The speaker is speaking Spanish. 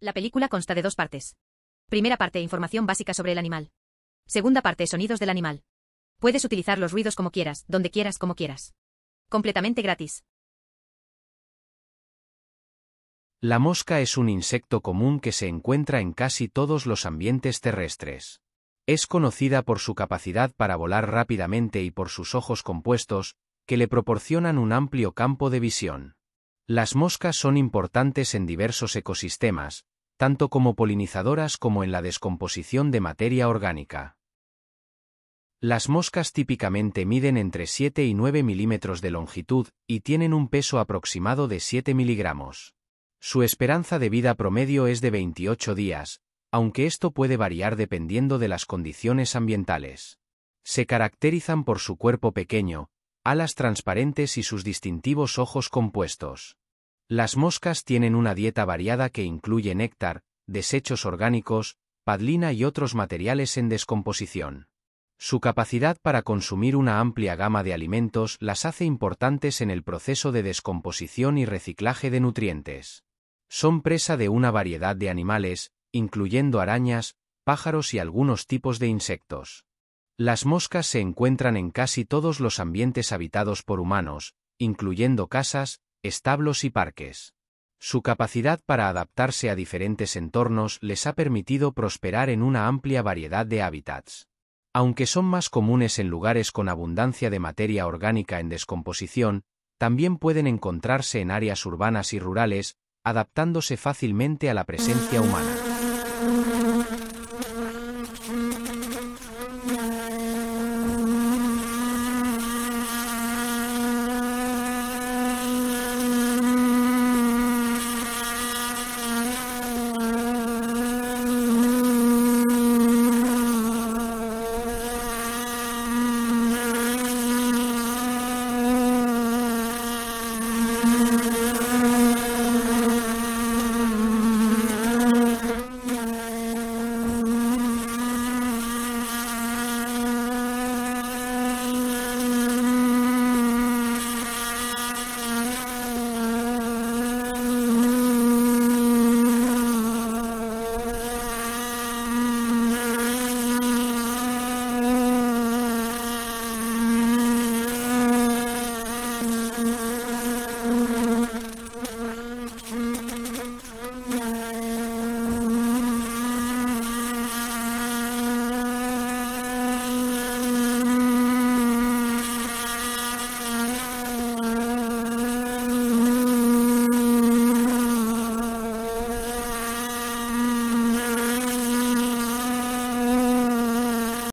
La película consta de dos partes. Primera parte, información básica sobre el animal. Segunda parte, sonidos del animal. Puedes utilizar los ruidos como quieras, donde quieras, como quieras. Completamente gratis. La mosca es un insecto común que se encuentra en casi todos los ambientes terrestres. Es conocida por su capacidad para volar rápidamente y por sus ojos compuestos, que le proporcionan un amplio campo de visión. Las moscas son importantes en diversos ecosistemas, tanto como polinizadoras como en la descomposición de materia orgánica. Las moscas típicamente miden entre 7 y 9 milímetros de longitud y tienen un peso aproximado de 7 miligramos. Su esperanza de vida promedio es de 28 días, aunque esto puede variar dependiendo de las condiciones ambientales. Se caracterizan por su cuerpo pequeño, alas transparentes y sus distintivos ojos compuestos. Las moscas tienen una dieta variada que incluye néctar, desechos orgánicos, padlina y otros materiales en descomposición. Su capacidad para consumir una amplia gama de alimentos las hace importantes en el proceso de descomposición y reciclaje de nutrientes. Son presa de una variedad de animales, incluyendo arañas, pájaros y algunos tipos de insectos. Las moscas se encuentran en casi todos los ambientes habitados por humanos, incluyendo casas, establos y parques. Su capacidad para adaptarse a diferentes entornos les ha permitido prosperar en una amplia variedad de hábitats. Aunque son más comunes en lugares con abundancia de materia orgánica en descomposición, también pueden encontrarse en áreas urbanas y rurales, adaptándose fácilmente a la presencia humana.